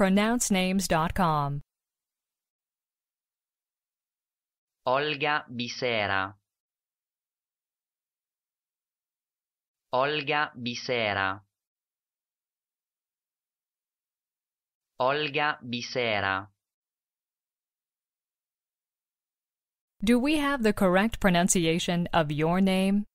pronouncenames.com. Olga Bisera Olga Bisera Olga Bisera Do we have the correct pronunciation of your name?